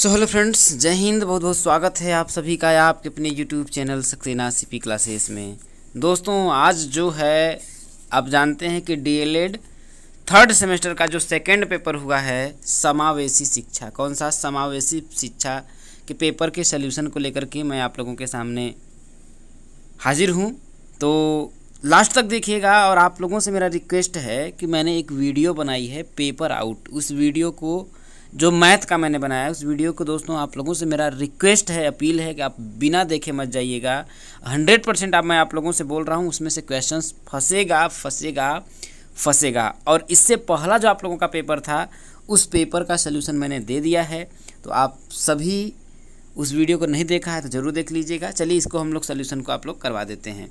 so hello friends जय हिंद बहुत बहुत स्वागत है आप सभी का आपके अपने YouTube channel Saxena C classes में दोस्तों आज जो है आप जानते हैं कि एड थर्ड सेमेस्टर का जो सेकेंड पेपर हुआ है समावेशी शिक्षा कौन सा समावेशी शिक्षा के पेपर के सल्यूशन को लेकर के मैं आप लोगों के सामने हाजिर हूँ तो लास्ट तक देखिएगा और आप लोगों से मेरा रिक्वेस्ट है कि मैंने एक वीडियो बनाई है पेपर आउट उस वीडियो को जो मैथ का मैंने बनाया उस वीडियो को दोस्तों आप लोगों से मेरा रिक्वेस्ट है अपील है कि आप बिना देखे मत जाइएगा हंड्रेड परसेंट आप मैं आप लोगों से बोल रहा हूँ उसमें से क्वेश्चन फंसेगा फंसेगा फंसेगा और इससे पहला जो आप लोगों का पेपर था उस पेपर का सोल्यूशन मैंने दे दिया है तो आप सभी उस वीडियो को नहीं देखा है तो ज़रूर देख लीजिएगा चलिए इसको हम लोग सोल्यूशन को आप लोग करवा देते हैं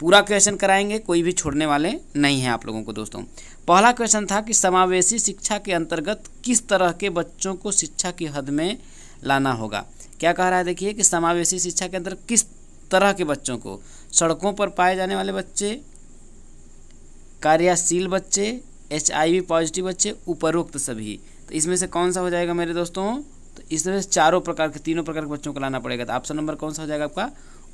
पूरा क्वेश्चन कराएंगे कोई भी छोड़ने वाले नहीं हैं आप लोगों को दोस्तों पहला क्वेश्चन था कि समावेशी शिक्षा के अंतर्गत किस तरह के बच्चों को शिक्षा की हद में लाना होगा क्या कह रहा है देखिए कि समावेशी शिक्षा के अंदर किस तरह के बच्चों को सड़कों पर पाए जाने वाले बच्चे कार्यशील बच्चे एच पॉजिटिव बच्चे उपरोक्त सभी तो इसमें से कौन सा हो जाएगा मेरे दोस्तों तो इस तरह से चारों प्रकार के तीनों प्रकार के बच्चों को लाना पड़ेगा तो ऑप्शन नंबर कौन सा हो जाएगा आपका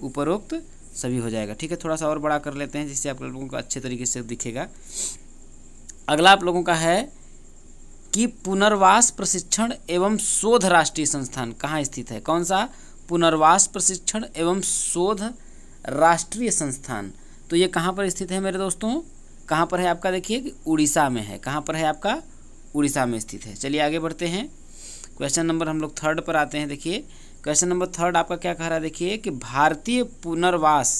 उपरोक्त सभी हो जाएगा ठीक है थोड़ा सा और बड़ा कर लेते हैं जिससे आप लोगों को अच्छे तरीके से दिखेगा अगला आप लोगों का है कि पुनर्वास प्रशिक्षण एवं शोध राष्ट्रीय संस्थान कहाँ स्थित है कौन सा पुनर्वास प्रशिक्षण एवं शोध राष्ट्रीय संस्थान तो ये कहाँ पर स्थित है मेरे दोस्तों कहाँ पर है आपका देखिए कि उड़ीसा में है कहाँ पर है आपका उड़ीसा में स्थित है चलिए आगे बढ़ते हैं क्वेश्चन नंबर हम लोग थर्ड पर आते हैं देखिए क्वेश्चन नंबर थर्ड आपका क्या कह रहा है देखिए कि भारतीय पुनर्वास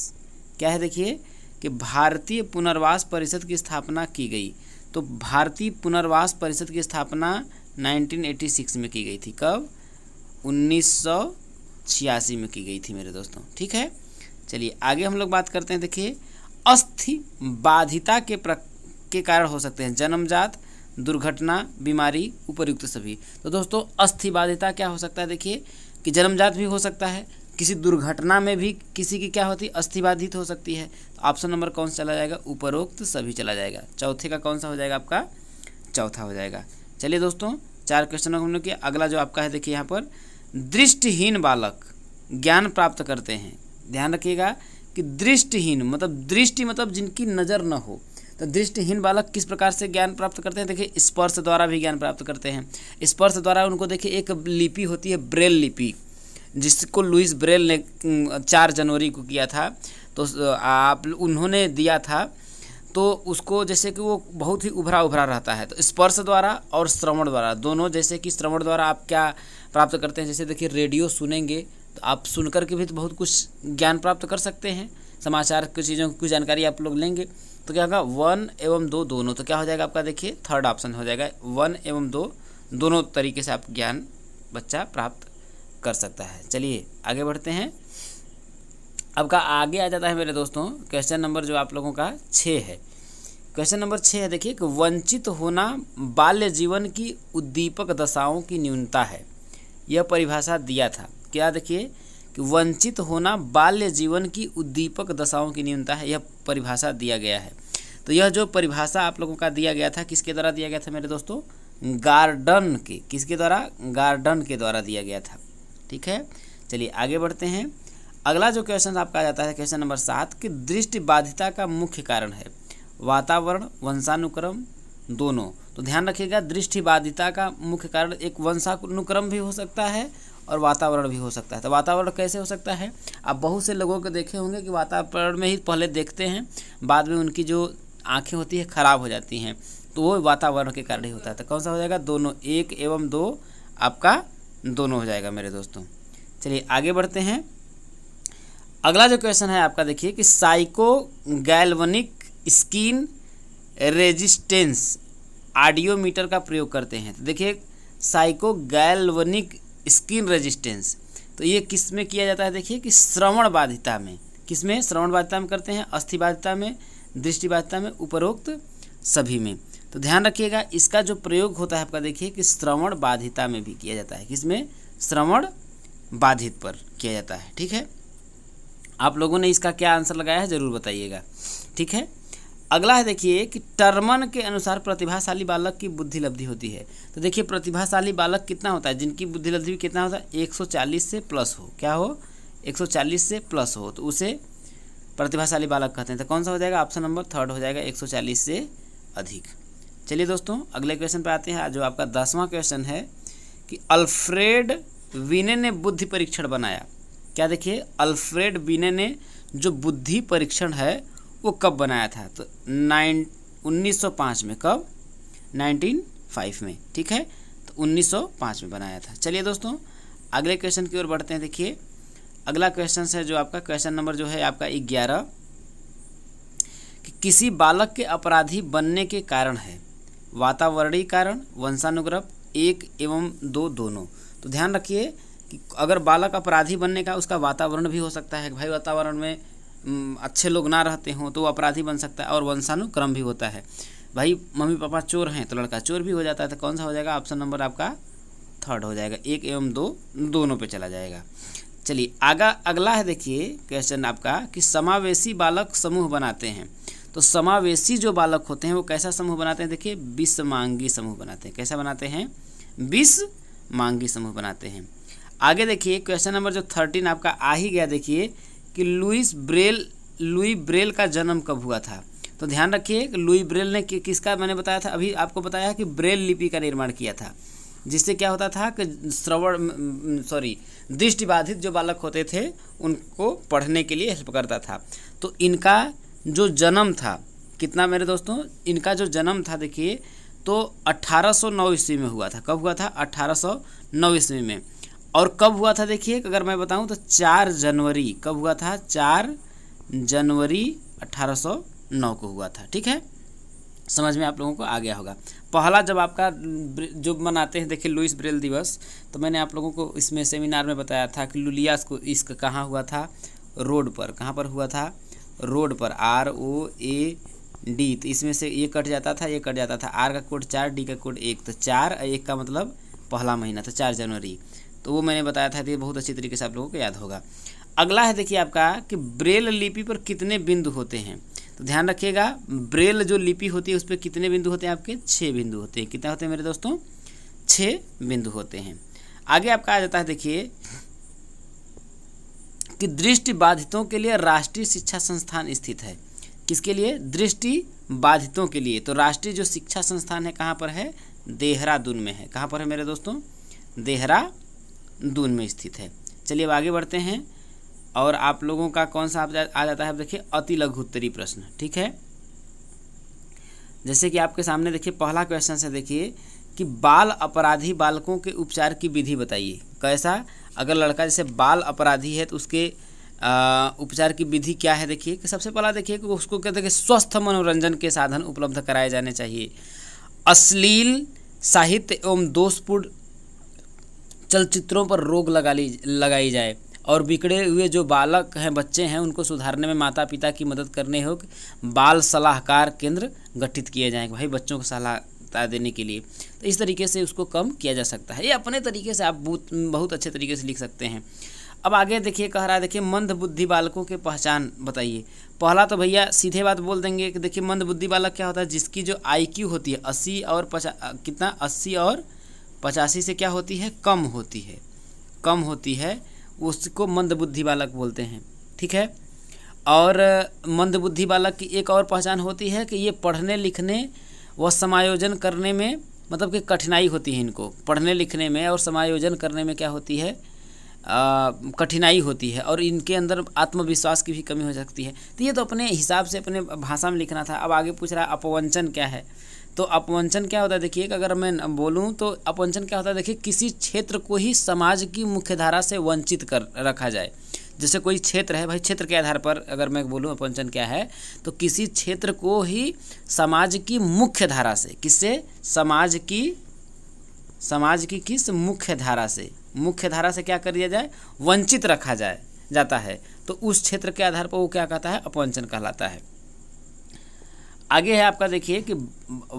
क्या है देखिए कि भारतीय पुनर्वास परिषद की स्थापना की गई तो भारतीय पुनर्वास परिषद की स्थापना 1986 में की गई थी कब उन्नीस में की गई थी मेरे दोस्तों ठीक है चलिए आगे हम लोग बात करते हैं देखिए अस्थि बाधिता के प्र के कारण हो सकते हैं जन्मजात दुर्घटना बीमारी उपयुक्त सभी तो दोस्तों अस्थिबाधिता क्या हो सकता है देखिए कि जन्मजात भी हो सकता है किसी दुर्घटना में भी किसी की क्या होती है अस्थिबाधित हो सकती है तो ऑप्शन नंबर कौन सा चला जाएगा उपरोक्त सभी चला जाएगा चौथे का कौन सा हो जाएगा आपका चौथा हो जाएगा चलिए दोस्तों चार क्वेश्चनों को हम लोग किया अगला जो आपका है देखिए यहाँ पर दृष्टिहीन बालक ज्ञान प्राप्त करते हैं ध्यान रखिएगा कि दृष्टिहीन मतलब दृष्टि मतलब जिनकी नज़र न हो तो दृष्टिहीन बालक किस प्रकार से ज्ञान प्राप्त करते हैं देखिए स्पर्श द्वारा भी ज्ञान प्राप्त करते हैं स्पर्श द्वारा उनको देखिए एक लिपि होती है ब्रेल लिपि जिसको लुइस ब्रेल ने चार जनवरी को किया था तो आप उन्होंने दिया था तो उसको जैसे कि वो बहुत ही उभरा उभरा रहता है तो स्पर्श द्वारा और श्रवण द्वारा दोनों जैसे कि श्रवण द्वारा आप क्या प्राप्त करते हैं जैसे देखिए रेडियो सुनेंगे तो आप सुनकर के भी तो बहुत कुछ ज्ञान प्राप्त कर सकते हैं समाचार की चीज़ों की जानकारी आप लोग लेंगे तो क्या होगा वन एवं दो दोनों तो क्या हो जाएगा आपका देखिए थर्ड ऑप्शन हो जाएगा वन एवं दो दोनों तरीके से आप ज्ञान बच्चा प्राप्त कर सकता है चलिए आगे बढ़ते हैं आपका आगे आ जाता है मेरे दोस्तों क्वेश्चन नंबर जो आप लोगों का छः है क्वेश्चन नंबर छः है देखिए कि वंचित होना बाल्य जीवन की उद्दीपक दशाओं की न्यूनता है यह परिभाषा दिया था क्या देखिए कि वंचित होना बाल्य जीवन की उद्दीपक दशाओं की न्यूनता है यह परिभाषा दिया गया है तो यह जो परिभाषा आप लोगों का दिया गया था किसके द्वारा दिया गया था मेरे दोस्तों गार्डन के किसके द्वारा गार्डन के द्वारा दिया गया था ठीक है चलिए आगे बढ़ते हैं अगला जो क्वेश्चन आपका आ जाता है क्वेश्चन नंबर सात कि दृष्टि बाधिता का मुख्य कारण है वातावरण वंशानुक्रम दोनों तो ध्यान रखिएगा दृष्टि बाधिता का मुख्य कारण एक वंशानुक्रम भी हो सकता है और वातावरण भी हो सकता है तो वातावरण कैसे हो सकता है आप बहुत से लोगों को देखे होंगे कि वातावरण में ही पहले देखते हैं बाद में उनकी जो आँखें होती है ख़राब हो जाती हैं तो वो वातावरण के कारण ही होता है तो कौन सा हो जाएगा दोनों एक एवं दो आपका दोनों हो जाएगा मेरे दोस्तों चलिए आगे बढ़ते हैं अगला जो क्वेश्चन है आपका देखिए कि psychogalvanic skin resistance audiometer का प्रयोग करते हैं तो देखिए साइको गैल्वनिक स्किन रेजिस्टेंस तो ये किस में किया जाता है देखिए कि श्रवण बाधिता में किस में श्रवण बाधिता में करते हैं अस्थि बाधिता में दृष्टि बाधिता में उपरोक्त सभी में तो ध्यान रखिएगा इसका जो प्रयोग होता है आपका देखिए कि श्रवण बाधिता में भी किया जाता है किसमें श्रवण बाधित पर किया जाता है ठीक है आप लोगों ने इसका क्या आंसर लगाया है ज़रूर बताइएगा ठीक है अगला है देखिए कि टर्मन के अनुसार प्रतिभाशाली बालक की बुद्धि लब्धि होती है तो देखिए प्रतिभाशाली बालक कितना होता है जिनकी बुद्धि लब्धि कितना होता है 140 से प्लस हो क्या हो 140 से प्लस हो तो उसे प्रतिभाशाली बालक कहते हैं तो कौन सा हो जाएगा ऑप्शन नंबर थर्ड हो जाएगा 140 से अधिक चलिए दोस्तों अगले क्वेश्चन पर आते हैं जो आपका दसवां क्वेश्चन है कि अल्फ्रेड विने ने बुद्धि परीक्षण बनाया क्या देखिए अल्फ्रेड विने ने जो बुद्धि परीक्षण है को कब बनाया था तो नाइन 1905 में कब 1905 में ठीक है तो 1905 में बनाया था चलिए दोस्तों अगले क्वेश्चन की ओर बढ़ते हैं देखिए अगला क्वेश्चन है जो आपका क्वेश्चन नंबर जो है आपका ग्यारह कि किसी बालक के अपराधी बनने के कारण है वातावरणीय कारण वंशानुग्रह एक एवं दो दोनों तो ध्यान रखिए कि अगर बालक अपराधी बनने का उसका वातावरण भी हो सकता है भाई वातावरण में अच्छे लोग ना रहते हों तो वो अपराधी बन सकता है और वंशानुक्रम भी होता है भाई मम्मी पापा चोर हैं तो लड़का चोर भी हो जाता है तो कौन सा हो जाएगा ऑप्शन नंबर आपका थर्ड हो जाएगा एक एवं दो दोनों पे चला जाएगा चलिए आगा अगला है देखिए क्वेश्चन आपका कि समावेशी बालक समूह बनाते हैं तो समावेशी जो बालक होते हैं वो कैसा समूह बनाते हैं देखिए विश्व मांगी समूह बनाते हैं कैसा बनाते हैं विश्व मांगी समूह बनाते हैं आगे देखिए क्वेश्चन नंबर जो थर्टीन आपका आ ही गया देखिए कि लुइस ब्रेल लुई ब्रेल का जन्म कब हुआ था तो ध्यान रखिए कि लुई ब्रेल ने कि, किसका मैंने बताया था अभी आपको बताया कि ब्रेल लिपि का निर्माण किया था जिससे क्या होता था कि श्रवण सॉरी दृष्टिबाधित जो बालक होते थे उनको पढ़ने के लिए हेल्प करता था तो इनका जो जन्म था कितना मेरे दोस्तों इनका जो जन्म था देखिए तो 1809 ईस्वी में हुआ था कब हुआ था 1809 ईस्वी में और कब हुआ था देखिए अगर मैं बताऊं तो चार जनवरी कब हुआ था चार जनवरी 1809 को हुआ था ठीक है समझ में आप लोगों को आ गया होगा पहला जब आपका जो मनाते हैं देखिए लुइस ब्रेल दिवस तो मैंने आप लोगों को इसमें सेमिनार में बताया था कि लुलियास को इसका कहाँ हुआ था रोड पर कहाँ पर हुआ था रोड पर आर ओ ए डी तो इसमें से ये कट जाता था ये कट जाता था आर का कोड चार डी का कोड एक तो चार एक का मतलब पहला महीना था तो चार जनवरी तो वो मैंने बताया था ये बहुत अच्छी तरीके से आप लोगों को याद होगा अगला है देखिए आपका कि ब्रेल लिपि पर कितने बिंदु होते हैं तो ध्यान रखिएगा ब्रेल जो लिपि होती है उस पर कितने बिंदु होते हैं आपके छः बिंदु होते हैं कितने होते हैं मेरे दोस्तों छः बिंदु होते हैं आगे आपका आ जाता है देखिए कि दृष्टि बाधितों के लिए राष्ट्रीय शिक्षा संस्थान स्थित है किसके लिए दृष्टि बाधितों के लिए तो राष्ट्रीय जो शिक्षा संस्थान है कहाँ पर है देहरादून में है कहाँ पर है मेरे दोस्तों देहरा दून में स्थित है चलिए अब आगे बढ़ते हैं और आप लोगों का कौन सा आ जाता है अब देखिए अति लघुत्तरी प्रश्न ठीक है जैसे कि आपके सामने देखिए पहला क्वेश्चन से देखिए कि बाल अपराधी बालकों के उपचार की विधि बताइए कैसा अगर लड़का जैसे बाल अपराधी है तो उसके उपचार की विधि क्या है देखिए कि सबसे पहला देखिए कि उसको कहते हैं स्वस्थ मनोरंजन के साधन उपलब्ध कराए जाने चाहिए अश्लील साहित्य एवं दोषपूर्ण चलचित्रों पर रोक लगा ली लगाई जाए और बिगड़े हुए जो बालक हैं बच्चे हैं उनको सुधारने में माता पिता की मदद करने हो बाल सलाहकार केंद्र गठित किए जाएँ भाई बच्चों को सलाह देने के लिए तो इस तरीके से उसको कम किया जा सकता है ये अपने तरीके से आप बहुत बहुत अच्छे तरीके से लिख सकते हैं अब आगे देखिए कह रहा है देखिए मंद बुद्धि बालकों के पहचान बताइए पहला तो भैया सीधे बात बोल देंगे कि देखिए मंद बुद्धि बालक क्या होता है जिसकी जो आईक्यू होती है अस्सी और पचास कितना अस्सी और पचासी से क्या होती है कम होती है कम होती है उसको मंदबुद्धि बालक बोलते हैं ठीक है और मंदबुद्धि बालक की एक और पहचान होती है कि ये पढ़ने लिखने व समायोजन करने में मतलब कि कठिनाई होती है इनको पढ़ने लिखने में और समायोजन करने में क्या होती है कठिनाई होती है और इनके अंदर आत्मविश्वास की भी कमी हो सकती है तो ये तो अपने हिसाब से अपने भाषा में लिखना था अब आगे पूछ रहा है अपवंचन क्या है तो अपवंचन क्या होता है देखिए अगर मैं बोलूँ तो अपवंचन क्या होता है देखिए किसी क्षेत्र को ही समाज की मुख्यधारा से वंचित कर रखा जाए जैसे कोई क्षेत्र है भाई क्षेत्र के आधार पर अगर मैं बोलूँ अपवंचन क्या है तो किसी क्षेत्र को ही समाज की मुख्य धारा से किससे समाज की समाज की किस मुख्य धारा से मुख्य धारा से क्या कर दिया जाए वंचित रखा जाए जाता है तो उस क्षेत्र के आधार पर वो क्या कहता है अपवंचन कहलाता है आगे है आपका देखिए कि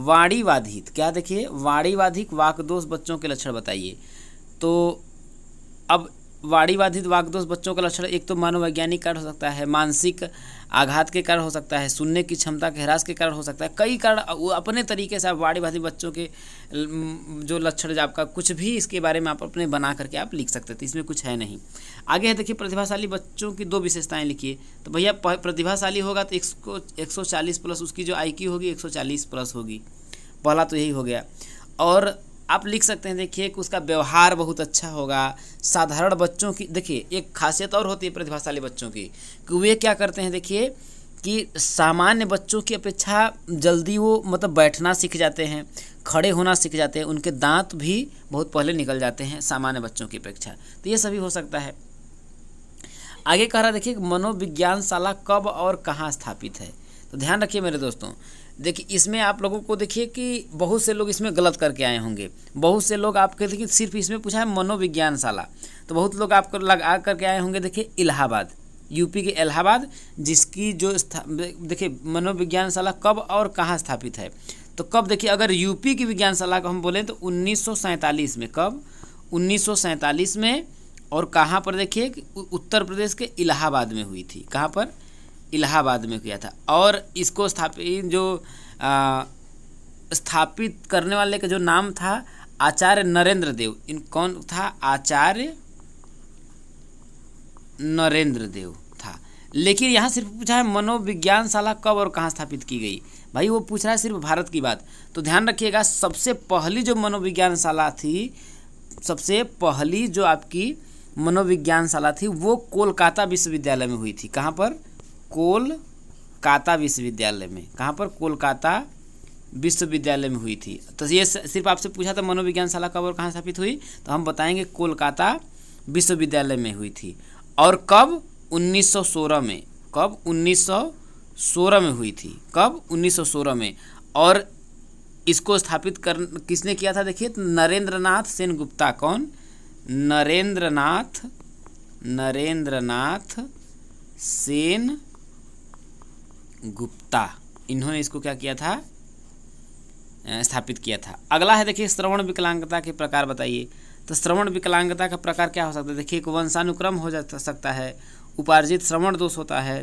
वाणीवाधित क्या देखिए वाणीवाधिक वाकदोष बच्चों के लक्षण बताइए तो अब वाणीवाधित वाकदोष बच्चों का लक्षण एक तो मनोवैज्ञानिक कारण हो सकता है मानसिक आघात के कारण हो सकता है सुनने की क्षमता के ह्रास के कारण हो सकता है कई कारण वो अपने तरीके से आप वाणीवाधित बच्चों के जो लक्षण आपका कुछ भी इसके बारे में आप अपने बना करके आप लिख सकते थे इसमें कुछ है नहीं आगे है देखिए प्रतिभाशाली बच्चों की दो विशेषताएँ लिखिए तो भैया प्रतिभाशाली होगा तो एक सौ चालीस प्लस उसकी जो आई होगी एक सौ चालीस प्लस होगी पहला तो यही हो गया और आप लिख सकते हैं देखिए कि उसका व्यवहार बहुत अच्छा होगा साधारण बच्चों की देखिए एक खासियत और होती है प्रतिभाशाली बच्चों की कि वे क्या करते हैं देखिए कि सामान्य बच्चों की अपेक्षा जल्दी वो मतलब बैठना सीख जाते हैं खड़े होना सीख जाते हैं उनके दांत भी बहुत पहले निकल जाते हैं सामान्य बच्चों की अपेक्षा तो ये सभी हो सकता है आगे कह रहा देखिए मनोविज्ञानशाला कब और कहाँ स्थापित है तो ध्यान रखिए मेरे दोस्तों देखिए इसमें आप लोगों को देखिए कि बहुत से लोग इसमें गलत करके आए होंगे बहुत से लोग आपके देखिए सिर्फ इसमें पूछा है मनोविज्ञान शाला तो बहुत लोग आपको लगा करके आए होंगे देखिए इलाहाबाद यूपी के इलाहाबाद जिसकी जो देखिए मनोविज्ञान शाला कब और कहाँ स्थापित है तो कब देखिए अगर यूपी की विज्ञान शाला को हम बोलें तो उन्नीस में कब उन्नीस में और कहाँ पर देखिए उत्तर प्रदेश के इलाहाबाद में हुई थी कहाँ पर इलाहाबाद में किया था और इसको स्थापित जो आ, स्थापित करने वाले का जो नाम था आचार्य नरेंद्र देव इन कौन था आचार्य नरेंद्र देव था लेकिन यहाँ सिर्फ पूछा है मनोविज्ञान शाला कब और कहाँ स्थापित की गई भाई वो पूछ रहा है सिर्फ भारत की बात तो ध्यान रखिएगा सबसे पहली जो मनोविज्ञान शाला थी सबसे पहली जो आपकी मनोविज्ञान शाला थी वो कोलकाता विश्वविद्यालय में हुई थी कहाँ पर कोलकाता विश्वविद्यालय में कहाँ पर कोलकाता विश्वविद्यालय में हुई थी तो ये सिर्फ आपसे पूछा था मनोविज्ञान शाला कब और कहाँ स्थापित हुई तो हम बताएंगे कोलकाता विश्वविद्यालय में हुई थी और कब 1916 में कब 1916 में हुई थी कब 1916 में और इसको स्थापित कर किसने किया था देखिए तो नरेंद्रनाथ सेन गुप्ता कौन नरेंद्रनाथ नरेंद्रनाथ सेन गुप्ता इन्होंने इसको क्या किया था स्थापित किया था अगला है देखिए श्रवण विकलांगता के प्रकार बताइए तो श्रवण विकलांगता का प्रकार क्या हो सकता है देखिए एक वंशानुक्रम हो जा सकता है उपार्जित श्रवण दोष होता है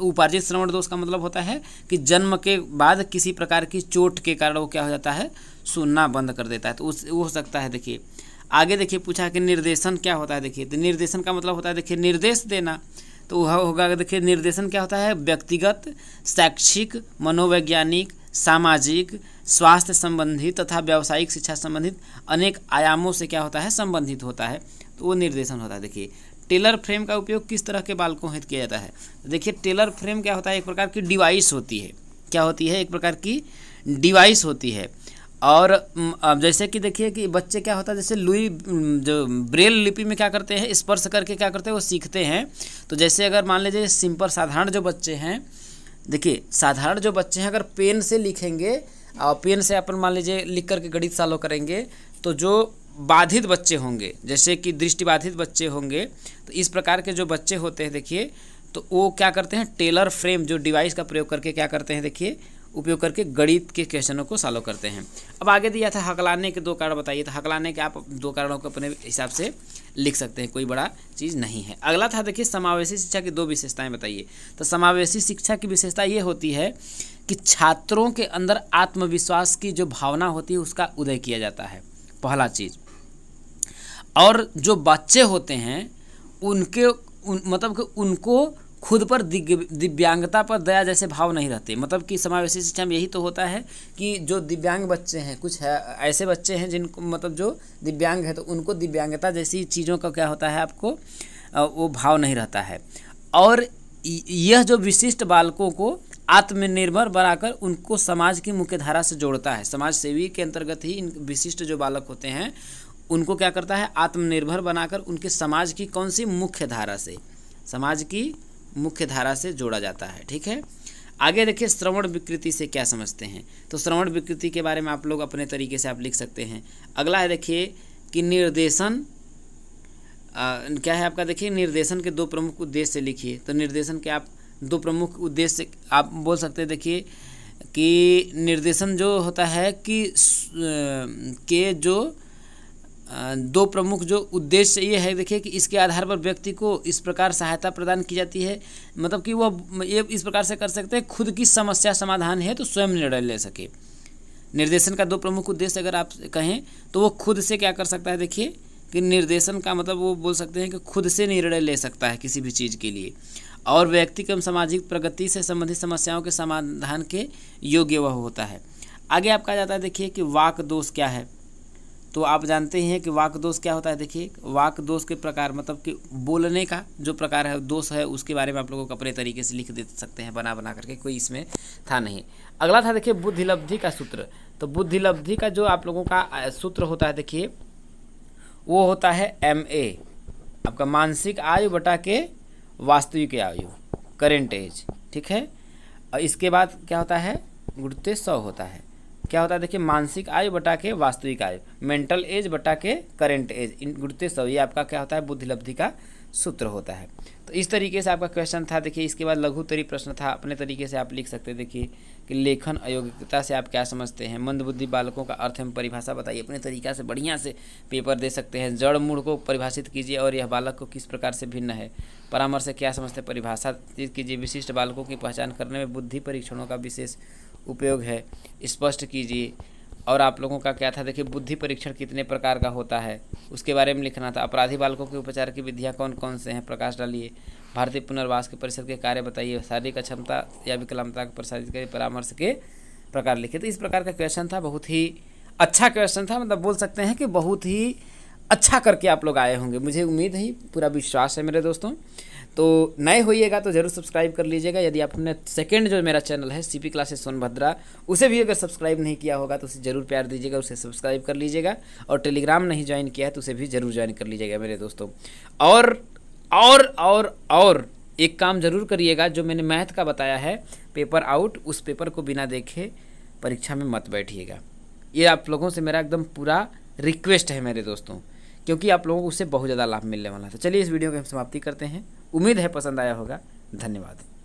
उपार्जित श्रवण दोष का मतलब होता है कि जन्म के बाद किसी प्रकार की चोट के कारण वो क्या हो जाता है सुनना बंद कर देता है तो उस वो हो सकता है देखिए आगे देखिए पूछा कि निर्देशन क्या होता है देखिए तो निर्देशन का मतलब होता है देखिए निर्देश देना तो वह होगा देखिए निर्देशन क्या होता है व्यक्तिगत शैक्षिक मनोवैज्ञानिक सामाजिक स्वास्थ्य संबंधी तथा व्यावसायिक शिक्षा संबंधित अनेक आयामों से क्या होता है संबंधित होता है तो वो निर्देशन होता है देखिए टेलर फ्रेम का उपयोग किस तरह के बालकों हित किया जाता है देखिए टेलर फ्रेम क्या होता है एक प्रकार की डिवाइस होती है क्या होती है एक प्रकार की डिवाइस होती है और जैसे कि देखिए कि बच्चे क्या होता है जैसे लुई जो ब्रेल लिपि में क्या करते हैं स्पर्श करके क्या करते हैं वो सीखते हैं तो जैसे अगर मान लीजिए सिंपल साधारण जो बच्चे हैं देखिए साधारण जो बच्चे हैं अगर पेन से लिखेंगे और पेन से अपन मान लीजिए लिख करके गणित सालो करेंगे तो जो बाधित बच्चे होंगे जैसे कि दृष्टिबाधित बच्चे होंगे तो इस प्रकार के जो बच्चे होते हैं देखिए तो वो क्या करते हैं टेलर फ्रेम जो डिवाइस का प्रयोग करके क्या करते हैं देखिए उपयोग करके गणित के क्वेश्चनों को सॉल्व करते हैं अब आगे दिया था हकलाने के दो कारण बताइए तो हकलाने के आप दो कारणों को अपने हिसाब से लिख सकते हैं कोई बड़ा चीज़ नहीं है अगला था देखिए समावेशी शिक्षा की दो विशेषताएं बताइए तो समावेशी शिक्षा की विशेषता ये होती है कि छात्रों के अंदर आत्मविश्वास की जो भावना होती है उसका उदय किया जाता है पहला चीज़ और जो बच्चे होते हैं उनके उन, मतलब कि उनको खुद पर दिव्यांगता पर दया जैसे भाव नहीं रहते मतलब कि समावेशी शिक्षा में यही तो होता है कि जो दिव्यांग बच्चे हैं कुछ है ऐसे बच्चे हैं जिनको मतलब जो दिव्यांग है तो उनको दिव्यांगता जैसी चीज़ों का क्या होता है आपको वो भाव नहीं रहता है और यह जो विशिष्ट बालकों को आत्मनिर्भर बनाकर उनको समाज की मुख्यधारा से जोड़ता है समाज सेवी के अंतर्गत ही इन विशिष्ट जो बालक होते हैं उनको क्या करता है आत्मनिर्भर बनाकर उनके समाज की कौन सी मुख्य धारा से समाज की मुख्य धारा से जोड़ा जाता है ठीक है आगे देखिए श्रवण विकृति से क्या समझते हैं तो श्रवण विकृति के बारे में आप लोग अपने तरीके से आप लिख सकते हैं अगला है देखिए कि निर्देशन आ, क्या है आपका देखिए निर्देशन के दो प्रमुख उद्देश्य से लिखिए तो निर्देशन के आप दो प्रमुख उद्देश्य आप बोल सकते हैं देखिए कि निर्देशन जो होता है कि के जो दो प्रमुख जो उद्देश्य ये है देखिए कि इसके आधार पर व्यक्ति को इस प्रकार सहायता प्रदान की जाती है मतलब कि वह ये इस प्रकार से कर सकते हैं खुद की समस्या समाधान है तो स्वयं निर्णय ले सके निर्देशन का दो प्रमुख उद्देश्य अगर आप कहें तो वो खुद से क्या कर सकता है देखिए कि निर्देशन का मतलब वो बोल सकते हैं कि खुद से निर्णय ले सकता है किसी भी चीज़ के लिए और व्यक्ति एवं सामाजिक प्रगति से संबंधित समस्याओं के समाधान के योग्य वह होता है आगे आपका जाता है देखिए कि वाक दोष क्या है तो आप जानते हैं कि वाक दोष क्या होता है देखिए वाक दोष के प्रकार मतलब कि बोलने का जो प्रकार है दोष है उसके बारे में आप लोगों को अपने तरीके से लिख दे सकते हैं बना बना करके कोई इसमें था नहीं अगला था देखिए बुद्धिलब्धि का सूत्र तो बुद्धिलब्धि का जो आप लोगों का सूत्र होता है देखिए वो होता है एम ए आपका मानसिक आयु बटा के वास्तविक आयु करेंट एज ठीक है और इसके बाद क्या होता है गुड़ते सौ होता है क्या होता है देखिए मानसिक आयु बटा के वास्तविक आयु मेंटल एज बटा के करेंट एज इन गुड़ते सभी ये आपका क्या होता है बुद्धिलब्धि का सूत्र होता है तो इस तरीके से आपका क्वेश्चन था देखिए इसके बाद लघुतरी प्रश्न था अपने तरीके से आप लिख सकते देखिए कि लेखन अयोग्यता से आप क्या समझते हैं मंदबुद्धि बालकों का अर्थ एवं परिभाषा बताइए अपने तरीका से बढ़िया से पेपर दे सकते हैं जड़ मूड़ को परिभाषित कीजिए और यह बालक को किस प्रकार से भिन्न है परामर्श से क्या समझते परिभाषा कीजिए विशिष्ट बालकों की पहचान करने में बुद्धि परीक्षणों का विशेष उपयोग है स्पष्ट कीजिए और आप लोगों का क्या था देखिए बुद्धि परीक्षण कितने प्रकार का होता है उसके बारे में लिखना था अपराधी बालकों के उपचार की विधियाँ कौन कौन से हैं प्रकाश डालिए भारतीय पुनर्वास के परिषद के कार्य बताइए शारीरिक अक्षमता या विकलांगता को प्रसारित करिए परामर्श के प्रकार लिखे तो इस प्रकार का क्वेश्चन था बहुत ही अच्छा क्वेश्चन था मतलब बोल सकते हैं कि बहुत ही अच्छा करके आप लोग आए होंगे मुझे उम्मीद है पूरा विश्वास है मेरे दोस्तों तो नए होइएगा तो ज़रूर सब्सक्राइब कर लीजिएगा यदि आपने सेकेंड जो मेरा चैनल है सी पी क्लासेस सोनभद्रा उसे भी अगर सब्सक्राइब नहीं किया होगा तो उसे ज़रूर प्यार दीजिएगा उसे सब्सक्राइब कर लीजिएगा और टेलीग्राम नहीं ज्वाइन किया है तो उसे भी ज़रूर ज्वाइन कर लीजिएगा मेरे दोस्तों और और और और एक काम ज़रूर करिएगा जो मैंने मैथ का बताया है पेपर आउट उस पेपर को बिना देखे परीक्षा में मत बैठिएगा ये आप लोगों से मेरा एकदम पूरा रिक्वेस्ट है मेरे दोस्तों क्योंकि आप लोगों को उससे बहुत ज़्यादा लाभ मिलने वाला है तो चलिए इस वीडियो को हम समाप्ति करते हैं उम्मीद है पसंद आया होगा धन्यवाद